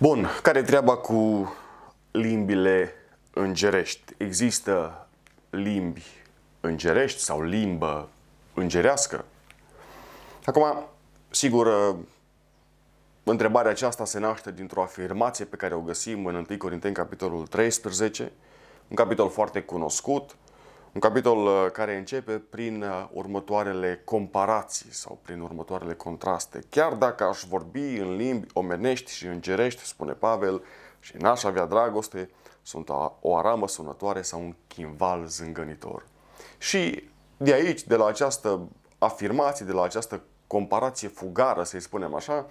Bun, care treaba cu limbile îngerești? Există limbi îngerești sau limbă îngerească? Acum, sigur, întrebarea aceasta se naște dintr-o afirmație pe care o găsim în 1 Corinteni, capitolul 13, un capitol foarte cunoscut, un capitol uh, care începe prin uh, următoarele comparații sau prin următoarele contraste. Chiar dacă aș vorbi în limbi omenești și îngerești, spune Pavel, și n-aș avea dragoste, sunt o aramă sunătoare sau un chimval zângănitor. Și de aici, de la această afirmație, de la această comparație fugară, să-i spunem așa,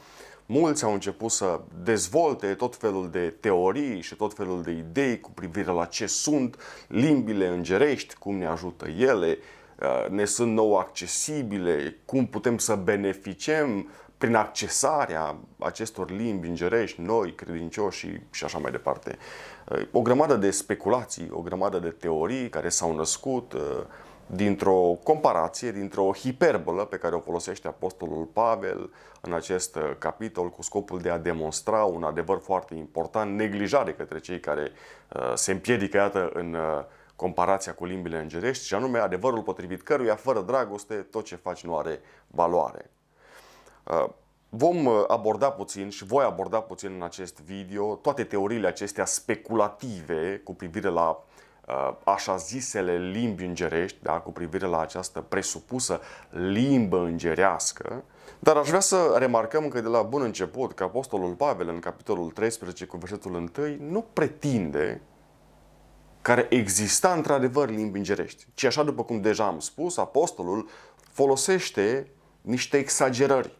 mulți au început să dezvolte tot felul de teorii și tot felul de idei cu privire la ce sunt limbile îngerești, cum ne ajută ele, uh, ne sunt nou accesibile, cum putem să beneficiem prin accesarea acestor limbi îngerești, noi, credincioși și, și așa mai departe. Uh, o grămadă de speculații, o grămadă de teorii care s-au născut, uh, dintr-o comparație, dintr-o hiperbolă pe care o folosește Apostolul Pavel în acest uh, capitol cu scopul de a demonstra un adevăr foarte important, neglijare către cei care uh, se împiedică, iată, în uh, comparația cu limbile îngerești, și anume adevărul potrivit căruia, fără dragoste, tot ce faci nu are valoare. Vom aborda puțin și voi aborda puțin în acest video toate teoriile acestea speculative cu privire la uh, Uh, așa zisele limbi îngerești, da, cu privire la această presupusă limbă îngerească, dar aș vrea să remarcăm că de la bun început că Apostolul Pavel în capitolul 13 cu versetul 1 nu pretinde care exista într-adevăr limbi îngerești, ci așa după cum deja am spus, Apostolul folosește niște exagerări,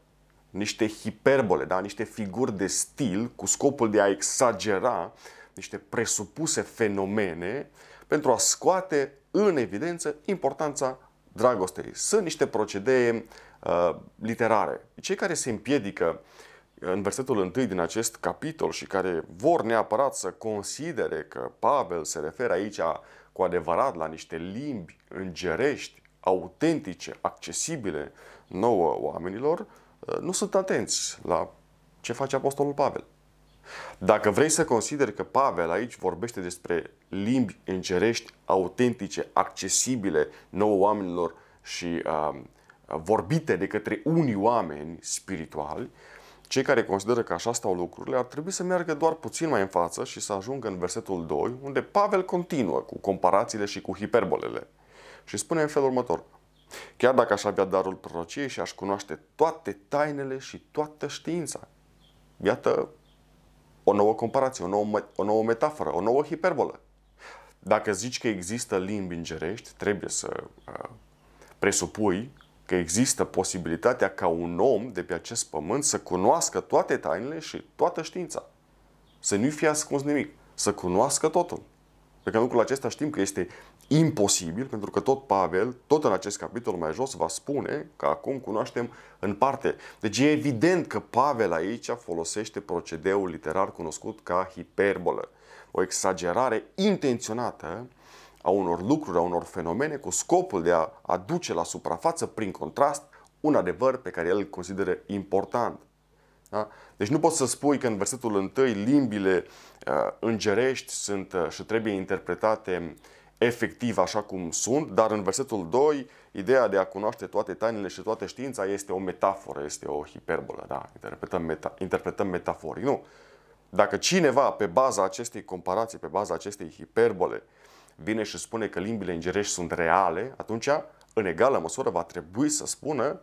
niște hiperbole, da? niște figuri de stil cu scopul de a exagera uh, niște presupuse fenomene pentru a scoate în evidență importanța dragostei. Sunt niște procedee uh, literare. Cei care se împiedică uh, în versetul 1 din acest capitol și care vor neapărat să considere că Pavel se referă aici cu adevărat la niște limbi îngerești, autentice, accesibile nouă oamenilor, uh, nu sunt atenți la ce face Apostolul Pavel. Dacă vrei să consideri că Pavel aici vorbește despre limbi îngerești autentice, accesibile nouă oamenilor și uh, vorbite de către unii oameni spirituali, cei care consideră că așa stau lucrurile ar trebui să meargă doar puțin mai în față și să ajungă în versetul 2, unde Pavel continuă cu comparațiile și cu hiperbolele. Și spune în felul următor. Chiar dacă aș avea darul prorociei și aș cunoaște toate tainele și toată știința. Iată o nouă comparație, o nouă, o nouă metaforă, o nouă hiperbolă. Dacă zici că există limbi îngerești, trebuie să uh, presupui că există posibilitatea ca un om de pe acest pământ să cunoască toate tainele și toată știința. Să nu fie ascuns nimic, să cunoască totul. Pentru că lucrul acesta știm că este imposibil, pentru că tot Pavel, tot în acest capitol mai jos, va spune că acum cunoaștem în parte. Deci e evident că Pavel aici folosește procedeul literar cunoscut ca hiperbolă. O exagerare intenționată a unor lucruri, a unor fenomene, cu scopul de a aduce la suprafață, prin contrast, un adevăr pe care el îl consideră important. Da? Deci nu poți să spui că în versetul 1 limbile uh, îngerești sunt uh, și trebuie interpretate efectiv așa cum sunt, dar în versetul 2 ideea de a cunoaște toate tainele și toată știința este o metaforă, este o hiperbolă, da? interpretăm, meta, interpretăm metaforii. Nu. Dacă cineva pe baza acestei comparații, pe baza acestei hiperbole, vine și spune că limbile îngerești sunt reale, atunci, în egală măsură, va trebui să spună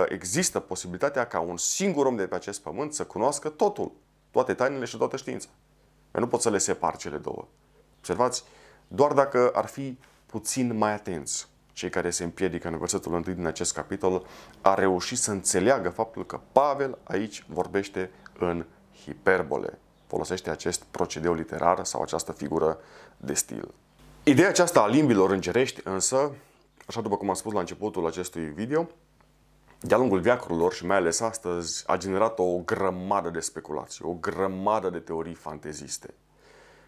că există posibilitatea ca un singur om de pe acest pământ să cunoască totul, toate tainele și toată știința. Eu nu pot să le separ cele două. Observați, doar dacă ar fi puțin mai atenți cei care se împiedică în versetul 1 din acest capitol, a reușit să înțeleagă faptul că Pavel aici vorbește în hiperbole. Folosește acest procedeu literar sau această figură de stil. Ideea aceasta a limbilor îngerești însă, așa după cum am spus la începutul acestui video, de-a lungul veacurilor și mai ales astăzi, a generat o grămadă de speculații, o grămadă de teorii fanteziste,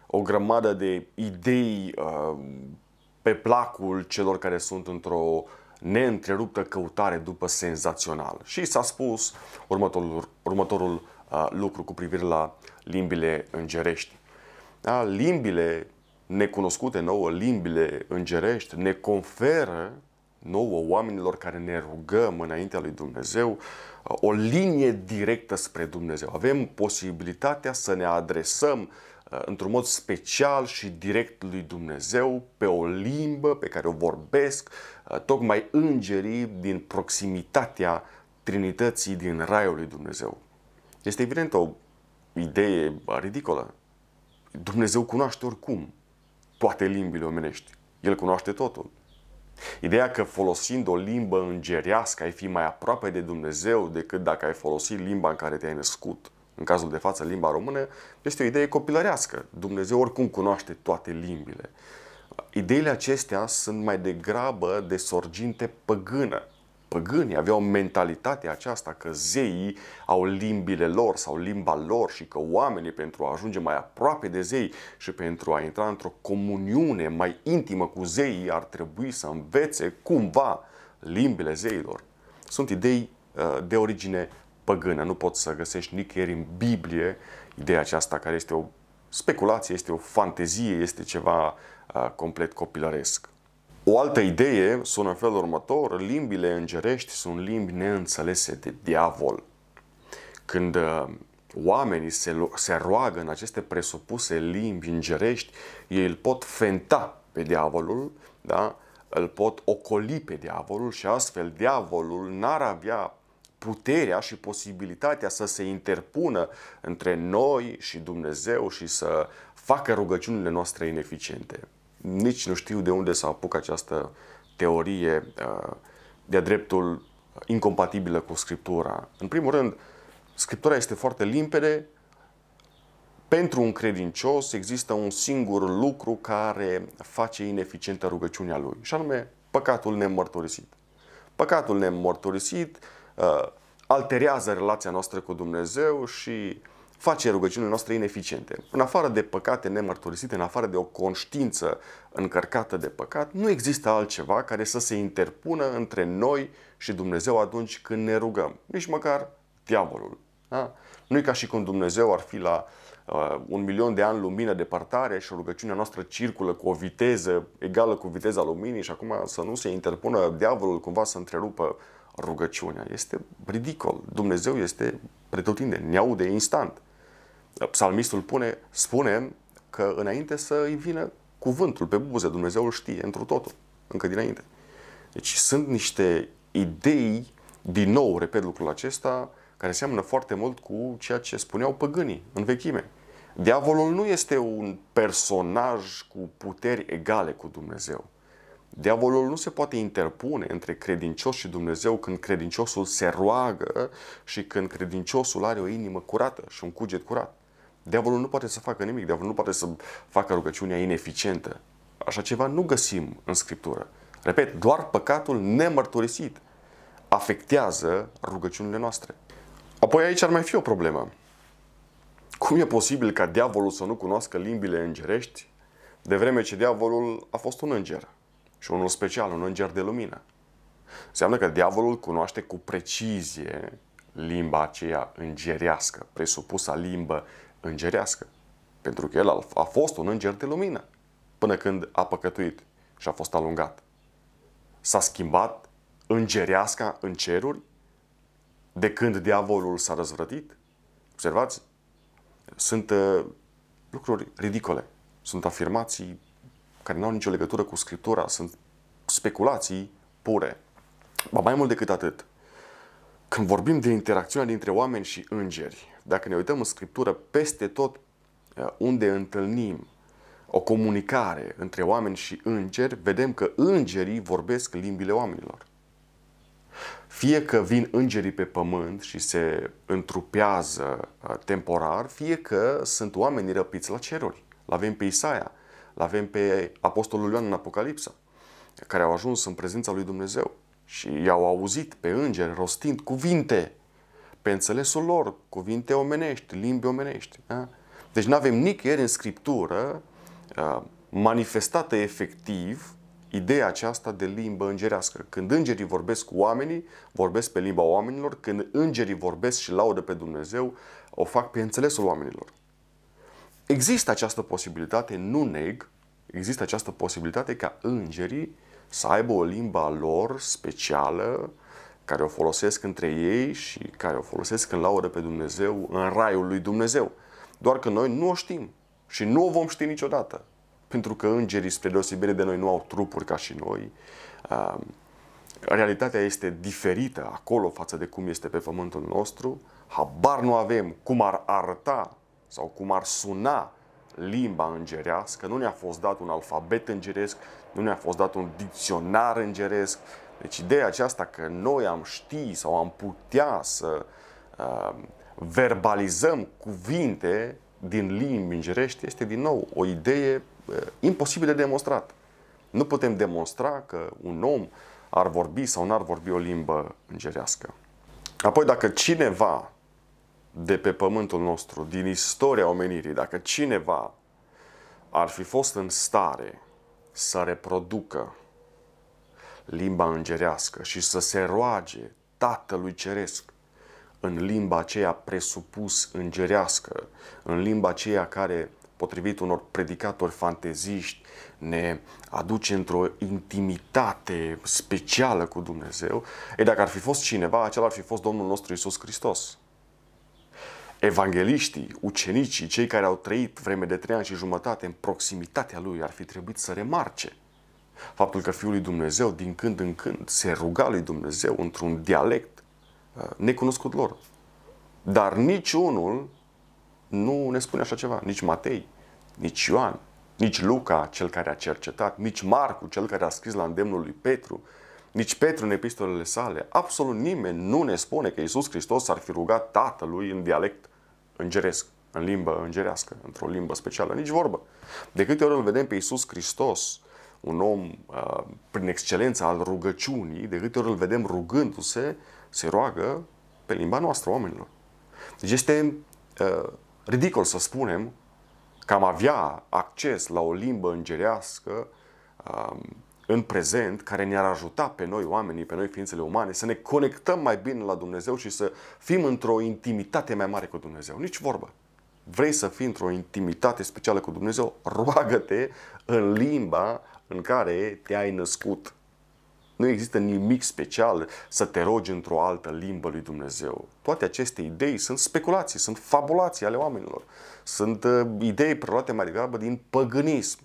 o grămadă de idei uh, pe placul celor care sunt într-o neîntreruptă căutare după senzațional. Și s-a spus următorul, următorul uh, lucru cu privire la limbile îngerești. Da? Limbile necunoscute nouă, limbile îngerești, ne conferă nouă oamenilor care ne rugăm înaintea lui Dumnezeu o linie directă spre Dumnezeu. Avem posibilitatea să ne adresăm uh, într-un mod special și direct lui Dumnezeu, pe o limbă pe care o vorbesc, uh, tocmai îngerii din proximitatea Trinității din Raiul lui Dumnezeu. Este evident o idee ridicolă. Dumnezeu cunoaște oricum toate limbile omenești. El cunoaște totul. Ideea că folosind o limbă îngerească ai fi mai aproape de Dumnezeu decât dacă ai folosit limba în care te-ai născut, în cazul de față limba română, este o idee copilărească. Dumnezeu oricum cunoaște toate limbile. Ideile acestea sunt mai degrabă de sorginte păgână, păgâni aveau mentalitatea aceasta că zeii au limbile lor sau limba lor și că oamenii pentru a ajunge mai aproape de zei și pentru a intra într-o comuniune mai intimă cu zeii ar trebui să învețe cumva limbile zeilor. Sunt idei uh, de origine păgână. Nu poți să găsești nicăieri în Biblie ideea aceasta care este o speculație, este o fantezie, este ceva uh, complet copilăresc. O altă idee sună în felul următor, limbile îngerești sunt limbi neînțelese de diavol. Când uh, oamenii se, se roagă în aceste presupuse limbi îngerești, ei îl pot fenta pe diavolul, da? îl pot ocoli pe diavolul și astfel diavolul n-ar avea puterea și posibilitatea să se interpună între noi și Dumnezeu și să facă rugăciunile noastre ineficiente nici nu știu de unde s-a apucat această teorie uh, de-a dreptul incompatibilă cu Scriptura. În primul rând, Scriptura este foarte limpede. Pentru un credincios există un singur lucru care face ineficientă rugăciunea lui, și anume păcatul nemărturisit. Păcatul nemărturisit uh, alterează relația noastră cu Dumnezeu și face rugăciunile noastre ineficiente. În afară de păcate nemărturisite, în afară de o conștiință încărcată de păcat, nu există altceva care să se interpună între noi și Dumnezeu atunci când ne rugăm. Nici măcar diavolul. Da? Nu e ca și când Dumnezeu ar fi la uh, un milion de ani lumină departare și rugăciunea noastră circulă cu o viteză egală cu viteza luminii și acum să nu se interpună diavolul cumva să întrerupă rugăciunea. Este ridicol. Dumnezeu este pretutinde, ne aude instant psalmistul pune, spune că înainte să îi vină cuvântul pe buze, Dumnezeu îl știe întru totul, încă dinainte. Deci sunt niște idei, din nou repet lucrul acesta, care seamănă foarte mult cu ceea ce spuneau păgânii în vechime. Diavolul nu este un personaj cu puteri egale cu Dumnezeu. Diavolul nu se poate interpune între credincios și Dumnezeu când credinciosul se roagă și când credinciosul are o inimă curată și un cuget curat. Diavolul nu poate să facă nimic, diavolul nu poate să facă rugăciunea ineficientă. Așa ceva nu găsim în Scriptură. Repet, doar păcatul nemărturisit afectează rugăciunile noastre. Apoi aici ar mai fi o problemă. Cum e posibil ca diavolul să nu cunoască limbile îngerești, de vreme ce diavolul a fost un înger și unul special, un înger de lumină? Înseamnă că diavolul cunoaște cu precizie limba aceea îngerească, presupusa limbă îngerească. Pentru că el a fost un înger de lumină până când a păcătuit și a fost alungat. S-a schimbat îngereasca în ceruri de când diavolul s-a răzvrătit? Observați? Sunt uh, lucruri ridicole. Sunt afirmații care nu au nicio legătură cu Scriptura. Sunt speculații pure. Ba mai mult decât atât, când vorbim de interacțiunea dintre oameni și îngeri, dacă ne uităm în Scriptură, peste tot eh, unde întâlnim o comunicare între oameni și îngeri, vedem că îngerii vorbesc limbile oamenilor. Fie că vin îngerii pe pământ și se întrupează eh, temporar, fie că sunt oamenii răpiți la ceruri. L-avem pe Isaia, l-avem pe Apostolul Ioan în Apocalipsa, care au ajuns în prezența lui Dumnezeu și i-au auzit pe îngeri rostind cuvinte pe înțelesul lor, cuvinte omenești, limbi omenești. Da? Deci nu avem nicăieri în Scriptură uh, manifestată efectiv ideea aceasta de limbă îngerească. Când îngerii vorbesc cu oamenii, vorbesc pe limba oamenilor, când îngerii vorbesc și laudă pe Dumnezeu, o fac pe înțelesul oamenilor. Există această posibilitate, nu neg, există această posibilitate ca îngerii să aibă o limba lor specială care o folosesc între ei și care o folosesc în laură pe Dumnezeu, în raiul lui Dumnezeu. Doar că noi nu o știm și nu o vom ști niciodată. Pentru că îngerii, spre deosebire de noi, nu au trupuri ca și noi. Realitatea este diferită acolo față de cum este pe pământul nostru. Habar nu avem cum ar arăta sau cum ar suna limba îngerească, nu ne-a fost dat un alfabet îngeresc, nu ne-a fost dat un dicționar îngeresc, deci ideea aceasta că noi am ști sau am putea să uh, verbalizăm cuvinte din limbi îngerești este din nou o idee uh, imposibil de demonstrat. Nu putem demonstra că un om ar vorbi sau n-ar vorbi o limbă îngerească. Apoi dacă cineva de pe pământul nostru, din istoria omenirii, dacă cineva ar fi fost în stare să reproducă limba îngerească și să se roage Tatălui Ceresc în limba aceea presupus îngerească, în limba aceea care, potrivit unor predicatori fanteziști, ne aduce într-o intimitate specială cu Dumnezeu, e dacă ar fi fost cineva, acela ar fi fost Domnul nostru Isus Hristos. Evangeliștii, ucenicii, cei care au trăit vreme de trei ani și jumătate în proximitatea lui ar fi trebuit să remarce – Faptul că Fiul lui Dumnezeu din când în când se ruga lui Dumnezeu într-un dialect uh, necunoscut lor. Dar niciunul nu ne spune așa ceva. Nici Matei, nici Ioan, nici Luca, cel care a cercetat, nici Marcu, cel care a scris la îndemnul lui Petru, nici Petru în epistolele sale. Absolut nimeni nu ne spune că Iisus Hristos ar fi rugat Tatălui în dialect îngeresc, în limbă îngerească, într-o limbă specială. Nici vorbă. De câte ori îl vedem pe Iisus Hristos un om uh, prin excelență al rugăciunii, de câte ori îl vedem rugându-se, se roagă pe limba noastră oamenilor. Deci este uh, ridicol să spunem că am avea acces la o limbă îngerească uh, în prezent care ne-ar ajuta pe noi oamenii, pe noi ființele umane, să ne conectăm mai bine la Dumnezeu și să fim într-o intimitate mai mare cu Dumnezeu. Nici vorbă vrei să fii într-o intimitate specială cu Dumnezeu, roagă-te în limba în care te-ai născut. Nu există nimic special să te rogi într-o altă limbă lui Dumnezeu. Toate aceste idei sunt speculații, sunt fabulații ale oamenilor. Sunt uh, idei preluate mai degrabă din păgânism.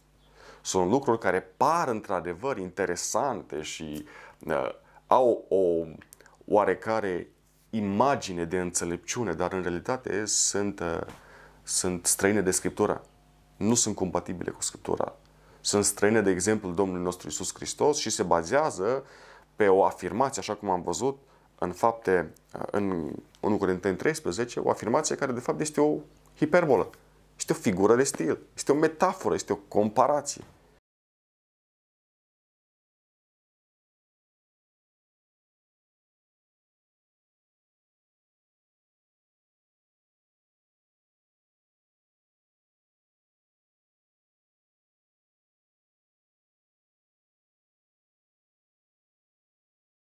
Sunt lucruri care par într-adevăr interesante și uh, au o oarecare imagine de înțelepciune, dar în realitate sunt uh, sunt străine de Scriptura. Nu sunt compatibile cu Scriptura. Sunt străine de exemplul Domnului nostru Isus Hristos și se bazează pe o afirmație, așa cum am văzut, în fapte, în 1 Corinteni 13, o afirmație care de fapt este o hiperbolă. Este o figură de stil, este o metaforă, este o comparație.